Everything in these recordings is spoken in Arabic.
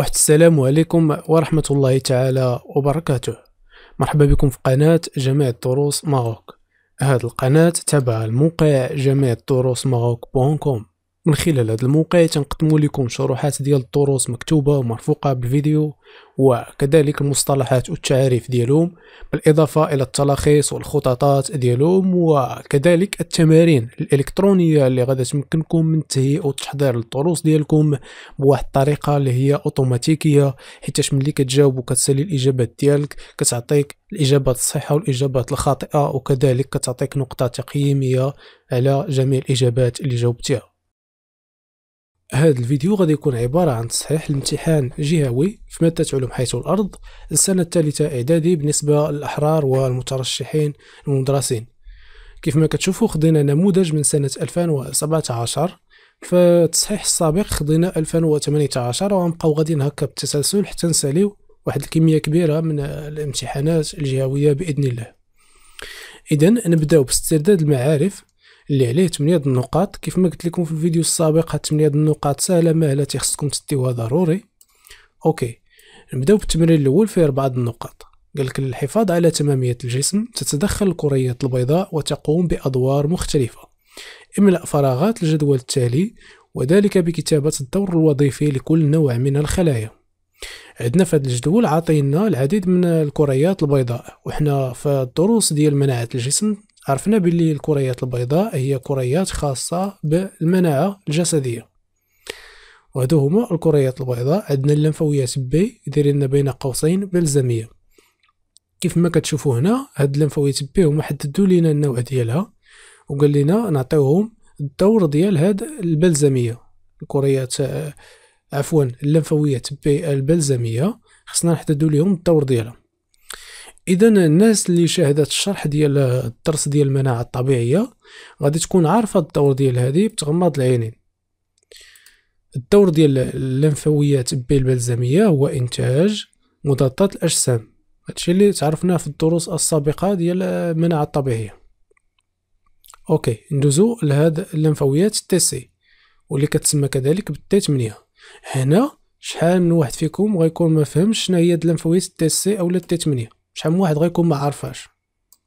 واحد السلام عليكم ورحمة الله تعالى وبركاته مرحبا بكم في قناة جامعة الدروس ماروك هذه القناة تابعة لموقع جامعة دروس ماروك كوم من خلال هذا الموقع تنقدموا لكم شروحات ديال الدروس مكتوبة ومرفوقة بالفيديو وكذلك المصطلحات والتعاريف ديالهم بالإضافة إلى التلخيص والخططات ديالهم وكذلك التمارين الإلكترونية اللي غادي تمكنكم من التهيئ وتحضير الدروس ديالكم بواحد الطريقة اللي هي أوتوماتيكية حيتاش ملي كتجاوب وكتسالي الإجابات ديالك كتعطيك الإجابات الصحيحة والإجابات الخاطئة وكذلك كتعطيك نقطة تقييمية على جميع الإجابات اللي جاوبتيها هذا الفيديو غادي يكون عبارة عن تصحيح لامتحان جهوي في مادة علوم حيث الأرض السنة الثالثة إعدادي بالنسبة للأحرار والمترشحين المدرسين كيف ما كتشوفوا خدينا نموذج من سنة 2017 فالتصحيح السابق خدينا 2018 وغنبقاو غاديين هكا بالتسلسل حتى نساليو واحد الكمية كبيرة من الامتحانات الجهوية بإذن الله إذا نبداو باسترداد المعارف اللي عليه 8 النقاط كيف ما قلت لكم في الفيديو السابق هاد 8 النقاط سهله مهله تيخصكم تديوها ضروري اوكي نبداو بالتمرين الاول فيه اربعه النقاط قالك للحفاظ على تماميه الجسم تتدخل الكريات البيضاء وتقوم بادوار مختلفه املأ فراغات الجدول التالي وذلك بكتابة الدور الوظيفي لكل نوع من الخلايا عندنا في هذا الجدول عاطينا العديد من الكريات البيضاء وحنا في الدروس ديال مناعة الجسم عرفنا باللي الكريات البيضاء هي كريات خاصة بالمناعة الجسدية وهذو هما الكريات البيضاء عندنا اللمفاويات بي دايرين بين قوسين بلزمية كيف ما كتشوفوا هنا هاد اللمفاويات بي هما حددوا لينا النوع ديالها وقال لنا نعطيوهم الدور ديال هاد البلزمية الكريات آه، عفوا اللمفاويات بي البلزمية خصنا نحددوا ليهم الدور ديالها اذا الناس اللي شاهدت الشرح ديال الدرس ديال المناعه الطبيعيه غادي تكون عارفه الدور ديال هذه بتغمض العينين الدور ديال اللمفاويات بي البلزميه هو انتاج مضادات الاجسام هادشي اللي تعرفناه في الدروس السابقه ديال المناعه الطبيعيه اوكي ندوزو لهاد اللمفاويات تي سي واللي كتسمى كذلك بالتي 8 هنا شحال من واحد فيكم غيكون ما فهمش شنو هي اللمفاويات تي سي اولا تي 8 شحال من واحد غيكون ما عارفاش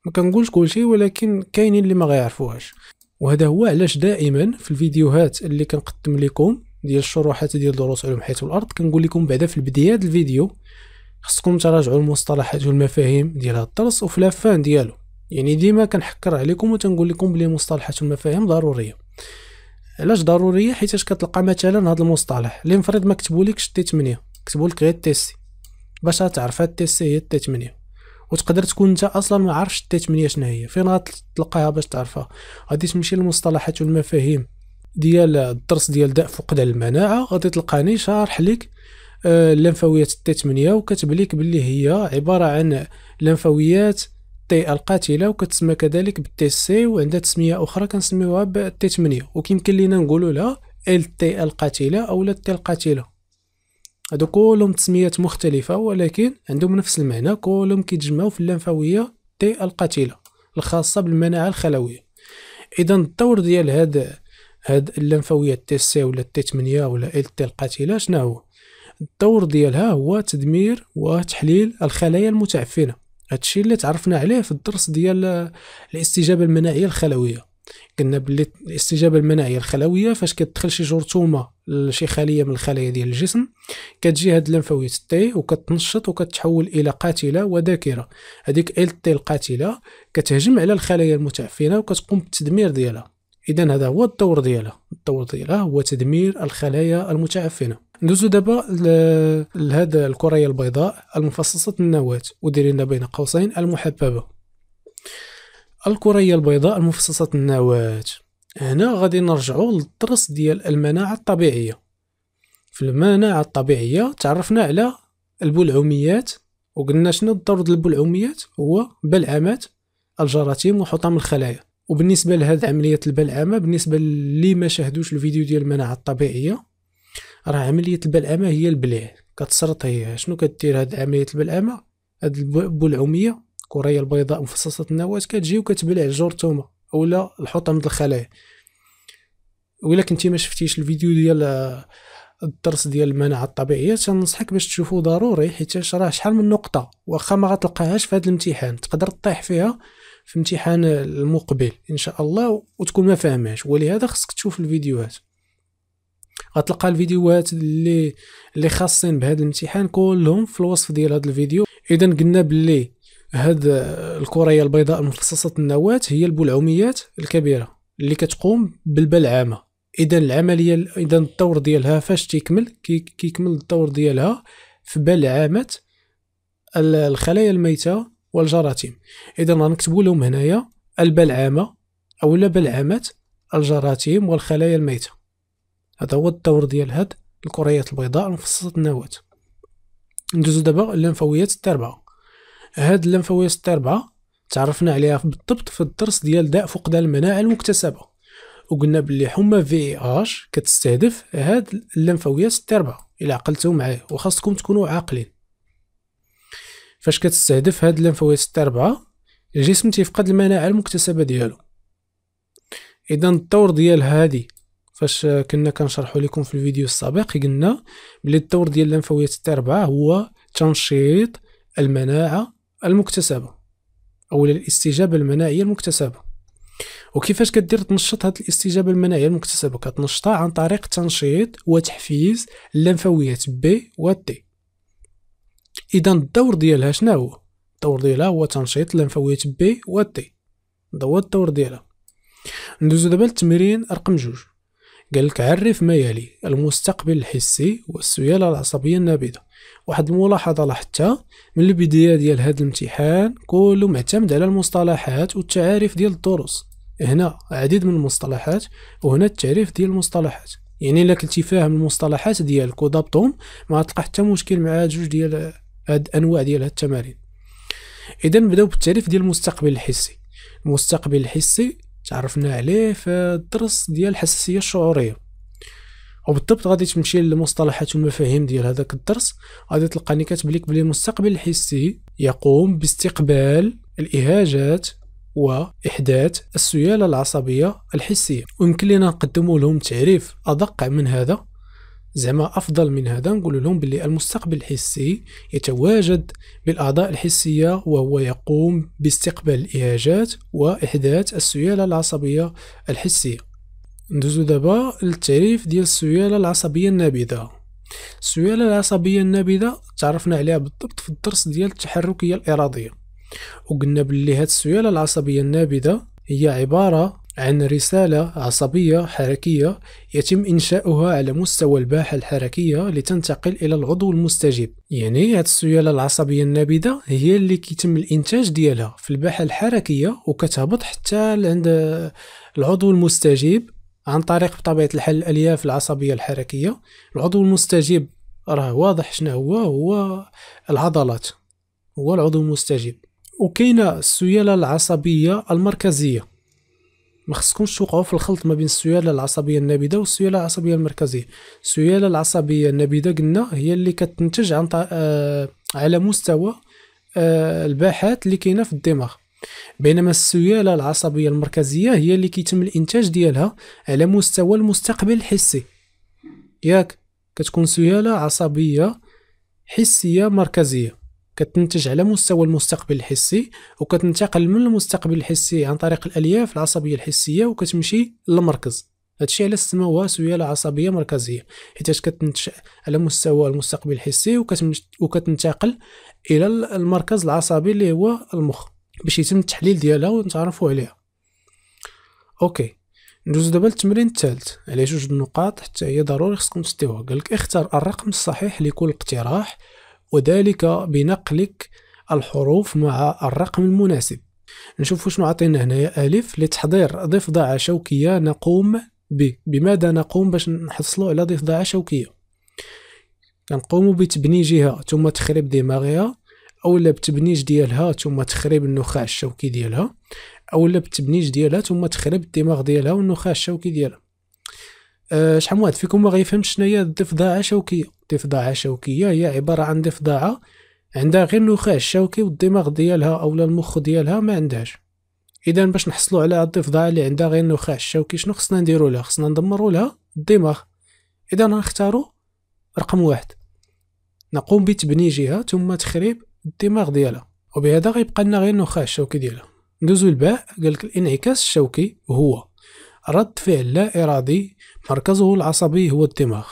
ما كنقولش كلشي ولكن كاينين اللي ما غيعرفوهاش وهذا هو علاش دائما في الفيديوهات اللي كنقدم لكم ديال الشروحات ديال دروس علوم الحياه والارض كنقول لكم بعدا في البدايه الفيديو خصكم تراجعوا المصطلحات والمفاهيم ديال هذا الدرس وفي لافان ديالو يعني ديما كنحكر عليكم وتنقول لكم بلي المصطلحات والمفاهيم ضروريه علاش ضروريه حيتاش كتلقى مثلا هذا المصطلح اللي مفرض ما كتبولكش تي 8 كتبولك غير تي سي باش تعرف هاد تي سي هي تي 8 وتقدر تكون انت اصلا ما عارفش التي 8 شنو هي فين غتلقاها باش تعرفها غادي تمشي للمصطلحات والمفاهيم ديال الدرس ديال داء فقدان المناعه غادي تلقاني شارح لك اللمفاويات آه، تي 8 وكتب لك باللي هي عباره عن لمفاويات تي القاتله وكتسمى كذلك بالتي سي وعندها تسميه اخرى كنسميوها بالتي 8 وكيمكن لينا نقولوا لها ال تي القاتله او لا تي القاتله هادو كلهم تسميات مختلفه ولكن عندهم نفس المعنى كلهم كيتجمعوا في اللمفاويه تي القاتله الخاصه بالمناعه الخلويه اذا الدور ديال هاد هاد اللمفاويه تي سي ولا تي 8 ولا ال تي القاتله شناهو الدور ديالها هو تدمير وتحليل الخلايا المتعفنه هادشي اللي تعرفنا عليه في الدرس ديال الاستجابه المناعيه الخلويه قلنا بلي الاستجابه المناعيه الخلويه فاش كتدخل شي جرثومه لشي خليه من الخلايا ديال الجسم كتجي هاد اللمفاويت تي وكتنشط وكتحول الى قاتله وذاكره هذيك ال تي القاتله كتهجم على الخلايا المتعفنه وكتقوم بالتدمير ديالها اذا هذا هو الدور ديالها الدور ديالها هو تدمير الخلايا المتعفنه ندوزو دابا لهذا الكريه البيضاء المفصصه النواه ودير لنا بين قوسين المحببه الكريه البيضاء المفصصه النواه هنا غادي نرجعو للدرس ديال المناعة الطبيعية في المناعة الطبيعية تعرفنا على البلعوميات وقلنا شنو الدور ديال البلعوميات هو بلعمات الجراثيم وحطام الخلايا وبالنسبة لهاد عملية البلعمة بالنسبة للي ما شاهدوش الفيديو ديال المناعة الطبيعية راه عملية البلعمة هي البلع كتسرط هي شنو كدير هاد عملية البلعمة هاد البلعومية الكرية البيضاء مفصصة النواة كتجي وكتبلع الجرثومة ولا الحوطه مثل الخلايا ولا كنتي ما شفتيش الفيديو ديال الدرس ديال المناعه الطبيعيه تنصحك باش تشوفو ضروري حيت راه شحال من نقطه واخا ما غتلقاهاش في هذا الامتحان تقدر تطيح فيها في امتحان المقبل ان شاء الله وتكون ما فاهمهاش ولهذا خصك تشوف الفيديوهات غتلقى الفيديوهات اللي اللي خاصين بهذا الامتحان كلهم في الوصف ديال هذا الفيديو اذا قلنا باللي هاد الكريه البيضاء المفصصه النواه هي البلعوميات الكبيره اللي كتقوم بالبلعامة اذا العمليه اذا الدور ديالها فاش تيكمل كيكمل الدور ديالها في بلعامه الخلايا الميته والجراثيم اذا غنكتبو لهم هنايا البلعامه اولا بلعامة الجراثيم والخلايا الميته هذا هو الدور ديال هاد الكريات البيضاء المفصصه النواه ندوزو دابا للليمفاويات التربه هاد ستة ربعة تعرفنا عليها بالضبط في الدرس ديال داء فقدان المناعه المكتسبه وقلنا باللي حمى في اي اش كتستهدف هاد ستة ربعة الا عقلتو معايا وخاصكم تكونوا عاقلين فاش كتستهدف هاد ستة ربعة الجسم تيفقد المناعه المكتسبه ديالو اذا الدور ديال هادي فاش كنا كنشرحو لكم في الفيديو السابق قلنا بلي الدور ديال اللمفاويات ربعة هو تنشيط المناعه المكتسبه او الاستجابه المناعيه المكتسبه وكيفاش كدير تنشط هذه الاستجابه المناعيه المكتسبه كتنشطها عن طريق تنشيط وتحفيز اللمفاويات بي و دي اذا الدور ديالها شنو هو الدور ديالها هو تنشيط اللمفاويات بي و دي هذا هو الدور ديالها ندوزو دابا للتمرين رقم جوج قال لك عرف ما يلي المستقبل الحسي والسيالة العصبية النابضة واحد الملاحظة لاحظتها من البداية ديال هذا الامتحان كله معتمد على المصطلحات والتعاريف ديال الدروس هنا عديد من المصطلحات وهنا التعريف ديال المصطلحات يعني الا كنتي فاهم المصطلحات ديالك وضبطهم ما تلقى حتى مشكل مع جوج ديال هاد الانواع ديال هاد التمارين اذا نبداو بالتعريف ديال المستقبل الحسي المستقبل الحسي تعرفنا عليه في الدرس ديال الحساسيه الشعوريه وبالضبط غادي تمشي للمصطلحات والمفاهيم ديال هذاك الدرس غادي تلقاني كتبليك لك بلي المستقبل الحسي يقوم باستقبال الاهاجات واحداث السياله العصبيه الحسيه ويمكن لنا نقدم لهم تعريف ادق من هذا زعما افضل من هذا نقول لهم باللي المستقبل الحسي يتواجد بالاعضاء الحسيه وهو يقوم باستقبال الاهاجات واحداث السياله العصبيه الحسيه ندوزو دابا للتعريف ديال السياله العصبيه النابذه السياله العصبيه النابذه تعرفنا عليها بالضبط في الدرس ديال التحركيه الاراديه وقلنا باللي هاد السياله العصبيه النابذه هي عباره عن رسالة عصبية حركية يتم إنشاؤها على مستوى الباحة الحركية لتنتقل إلى العضو المستجيب يعني هاد السيالة العصبية النابضة هي اللي كيتم الإنتاج ديالها في الباحة الحركية وكتهبط حتى عند العضو المستجيب عن طريق بطبيعة الحال الألياف العصبية الحركية العضو المستجيب راه واضح شنو هو هو العضلات هو العضو المستجيب وكاينه السياله العصبيه المركزيه ما خصكمش توقعوا في الخلط ما بين السياله العصبيه النابضه والسياله العصبيه المركزيه السياله العصبيه النابضه قلنا هي اللي كتنتج عن آه على مستوى آه الباحات اللي كاينه في الدماغ بينما السياله العصبيه المركزيه هي اللي كيتم الانتاج ديالها على مستوى المستقبل الحسي ياك كتكون سياله عصبيه حسيه مركزيه كتنتج على مستوى المستقبل الحسي وكتنتقل من المستقبل الحسي عن طريق الالياف العصبيه الحسيه وكتمشي للمركز هادشي علاش سماوها سياله عصبيه مركزيه حيت كتنتج على مستوى المستقبل الحسي وكتنتقل الى المركز العصبي اللي هو المخ باش يتم التحليل ديالها ونتعرفوا عليها اوكي ندوزو دابا للتمرين الثالث على جوج النقاط حتى هي ضروري خصكم تستيوها قالك اختار الرقم الصحيح لكل اقتراح وذلك بنقلك الحروف مع الرقم المناسب نشوف شنو عطينا هنايا ألف لتحضير ضفدع شوكية نقوم ب بماذا نقوم باش نحصلوا على ضفدع شوكية كنقوم بتبنيجها ثم تخريب دماغها اولا بتبنيج ديالها ثم تخريب النخاع الشوكي ديالها اولا بتبنيج ديالها ثم تخريب الدماغ ديالها والنخاع الشوكي ديالها أه، شحال شحال واحد فيكم ما غيفهمش شناهي الضفدعه شوكيه الضفدعه شوكيه هي عباره عن ضفدعه عندها غير النخاع الشوكي والدماغ ديالها اولا المخ ديالها ما عندهاش اذا باش نحصلوا على الضفدعه اللي عندها غير النخاع الشوكي شنو خصنا نديروا لها خصنا ندمروا لها الدماغ اذا نختاروا رقم واحد نقوم بتبني جهه ثم تخريب الدماغ ديالها وبهذا غيبقى لنا غير النخاع الشوكي ديالها ندوزو الباء قالك الانعكاس الشوكي هو رد فعل لا إرادي مركزه العصبي هو الدماغ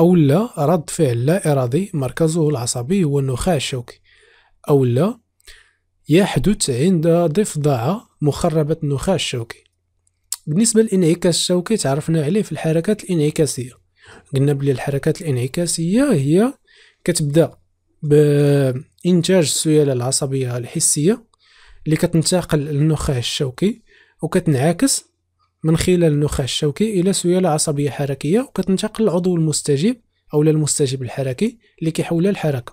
أو لا رد فعل لا إرادي مركزه العصبي هو النخاع الشوكي أو لا يحدث عند ضفدعة مخربة النخاع الشوكي بالنسبة للانعكاس الشوكي تعرفنا عليه في الحركات الانعكاسية قلنا بلي الحركات الانعكاسية هي كتبدا بإنتاج السيالة العصبية الحسية اللي كتنتقل للنخاع الشوكي وكتنعكس من خلال النخاع الشوكي الى سياله عصبيه حركيه وكتنتقل للعضو المستجيب او للمستجيب الحركي اللي كيحولها الحركه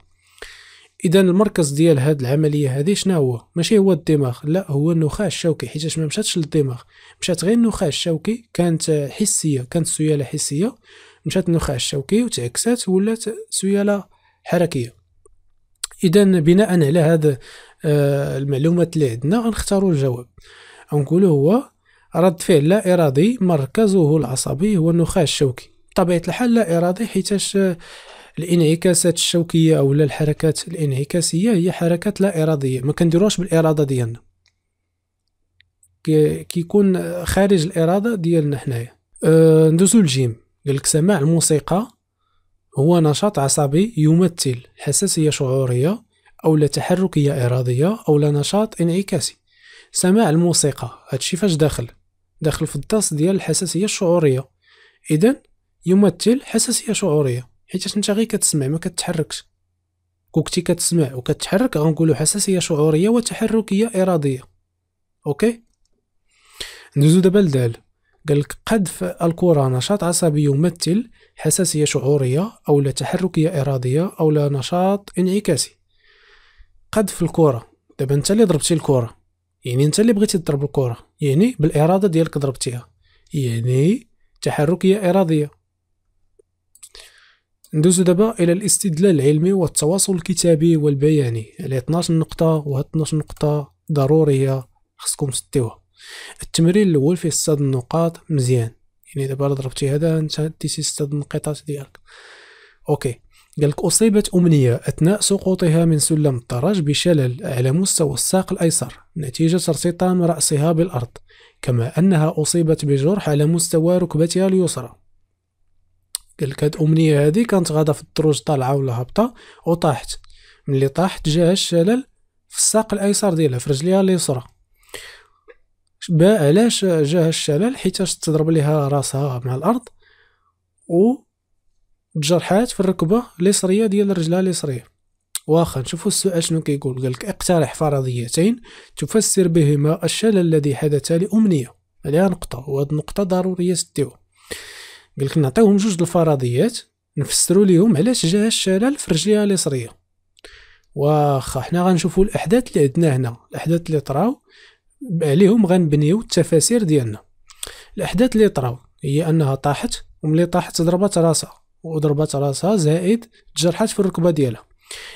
اذا المركز ديال هاد العمليه هذه شنو هو ماشي هو الدماغ لا هو النخاع الشوكي حيت ما مشاتش للدماغ مشات غير النخاع الشوكي كانت حسيه كانت سياله حسيه مشات النخاع الشوكي وتعكسات ولات سياله حركيه اذا بناء على هذا آه، المعلومات اللي عندنا غنختاروا الجواب نقولوا هو رد فعل لا إرادي مركزه العصبي هو النخاع الشوكي بطبيعة الحال لا إرادي حيتاش الانعكاسات الشوكية أو الحركات الانعكاسية هي حركات لا إرادية ما كنديروهاش بالإرادة ديالنا كيكون خارج الإرادة ديالنا حنايا أه ندوزو الجيم قالك سماع الموسيقى هو نشاط عصبي يمثل حساسية شعورية أو لا تحركية إرادية أو لا نشاط انعكاسي سماع الموسيقى هادشي فاش داخل داخل في الدرس ديال الحساسيه الشعوريه اذا يمثل حساسيه شعوريه حيت انت غير كتسمع ما كتحركش كوكتي كتسمع وكتحرك غنقولوا حساسيه شعوريه وتحركيه اراديه اوكي ندوزو دابا لدال قال لك قذف الكرة نشاط عصبي يمثل حساسية شعورية أو لا تحركية إرادية أو لا نشاط انعكاسي قذف الكرة دابا انت اللي ضربتي الكرة يعني انت اللي بغيتي تضرب الكره يعني بالاراده ديالك ضربتيها يعني تحركيه اراديه ندوزو دابا الى الاستدلال العلمي والتواصل الكتابي والبياني على 12 نقطه وهاد 12 نقطه ضروريه خصكم تسديوها التمرين الاول فيه ست النقاط مزيان يعني دابا ضربتي هذا انت ديتي ست النقاط ديالك اوكي قالك أصيبت أمنية أثناء سقوطها من سلم الدرج بشلل على مستوى الساق الأيسر نتيجة ارتطام رأسها بالأرض كما أنها أصيبت بجرح على مستوى ركبتها اليسرى قالك هاد أمنية هذه كانت غادا في الدروج طالعة ولا هابطة وطاحت ملي طاحت جاها الشلل في الساق الأيسر ديالها في رجليها اليسرى علاش جاها الشلل حيتاش تضرب لها راسها مع الأرض و تجرحات في الركبه اليسريه ديال الرجله اليسريه واخا نشوفوا السؤال شنو كيقول قال لك اقترح فرضيتين تفسر بهما الشلل الذي حدث لامنيه عليها نقطه وهذه النقطه ضروريه سديوها قال لك نعطيوهم جوج الفرضيات نفسروا ليهم علاش جا الشلل في الرجله اليسريه واخا حنا غنشوفوا الاحداث اللي عندنا هنا الاحداث اللي طراو عليهم غنبنيو التفاسير ديالنا الاحداث اللي طراو هي انها طاحت وملي طاحت ضربت راسها وضربات راسها زائد تجرحات في الركبه ديالها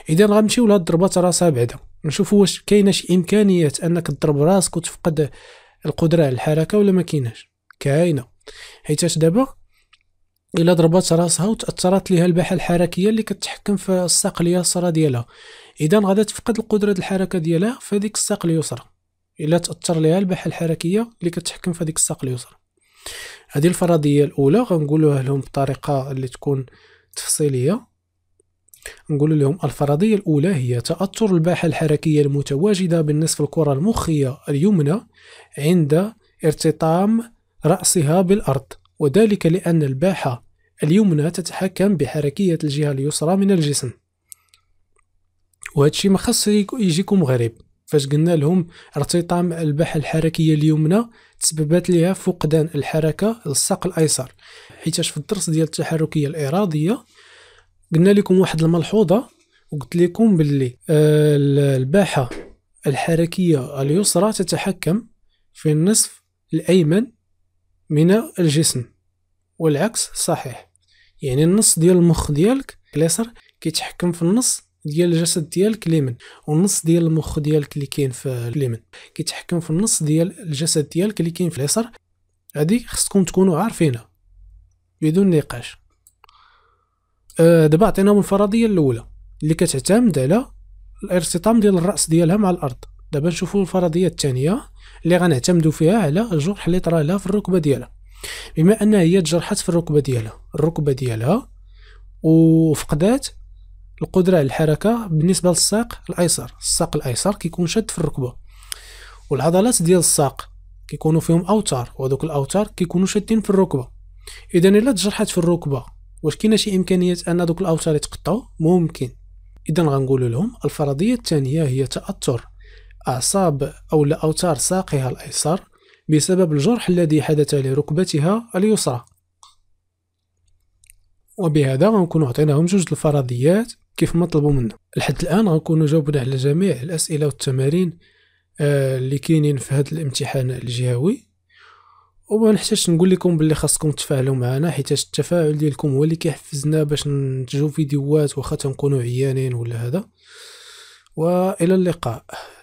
اذا غنمشيو لهاد ضربات راسها بعدا نشوفوا واش كاينه شي امكانيه انك تضرب راسك وتفقد القدره على الحركه ولا ما كايناش كاينه حيتاش دابا الا ضربات راسها وتاثرت ليها الباحه الحركيه اللي كتحكم في الساق اليسرى ديالها اذا غادا تفقد القدره الحركه ديالها في هذيك الساق اليسرى الا تاثر ليها الباحه الحركيه اللي كتحكم في هذيك الساق اليسرى هذه الفرضيه الاولى غنقولوها لهم بطريقه اللي تكون تفصيليه نقول لهم الفرضية الأولى هي تأثر الباحة الحركية المتواجدة بالنصف الكرة المخية اليمنى عند ارتطام رأسها بالأرض وذلك لأن الباحة اليمنى تتحكم بحركية الجهة اليسرى من الجسم وهادشي ما يجيكم غريب فاش قلنا لهم ارتطام الباحة الحركية اليمنى تسببت لها فقدان الحركة للساق الأيسر حيتاش في الدرس ديال التحركية الإرادية قلنا لكم واحد الملحوظة وقلت لكم باللي آه، الباحة الحركية اليسرى تتحكم في النصف الأيمن من الجسم والعكس صحيح يعني النص ديال المخ ديالك اليسر كيتحكم في النص ديال الجسد ديالك اليمين والنص ديال المخ ديالك اللي كاين في ليمن كيتحكم في النص ديال الجسد ديالك اللي كاين في اليسار هذه خصكم تكونوا عارفينها بدون نقاش أه دابا عطيناهم الفرضيه الاولى اللي كتعتمد على الارتطام ديال الراس ديالها مع الارض دابا نشوفوا الفرضيه الثانيه اللي غنعتمدوا فيها على الجرح اللي طرا لها في الركبه ديالها بما انها هي تجرحات في الركبه ديالها الركبه ديالها وفقدات القدره على الحركه بالنسبه للساق الايسر الساق الايسر كيكون شاد في الركبه والعضلات ديال الساق كيكونوا فيهم اوتار وهذوك الاوتار كيكونوا شادين في الركبه اذا الا تجرحت في الركبه واش كاينه شي امكانيه ان دوك الاوتار يتقطعوا ممكن اذا غنقول لهم الفرضيه الثانيه هي تاثر اعصاب او اوتار ساقها الايسر بسبب الجرح الذي حدث لركبتها اليسرى وبهذا غنكونو عطيناهم جوج الفرضيات كيف ما طلبوا منا لحد الان غنكونوا جاوبنا على جميع الاسئله والتمارين آه، اللي كاينين في هذا الامتحان الجهوي وما نحتاجش نقول لكم باللي خاصكم تفاعلوا معنا حيت التفاعل ديالكم هو اللي كيحفزنا باش ننتجو فيديوهات واخا تنكونوا عيانين ولا هذا والى اللقاء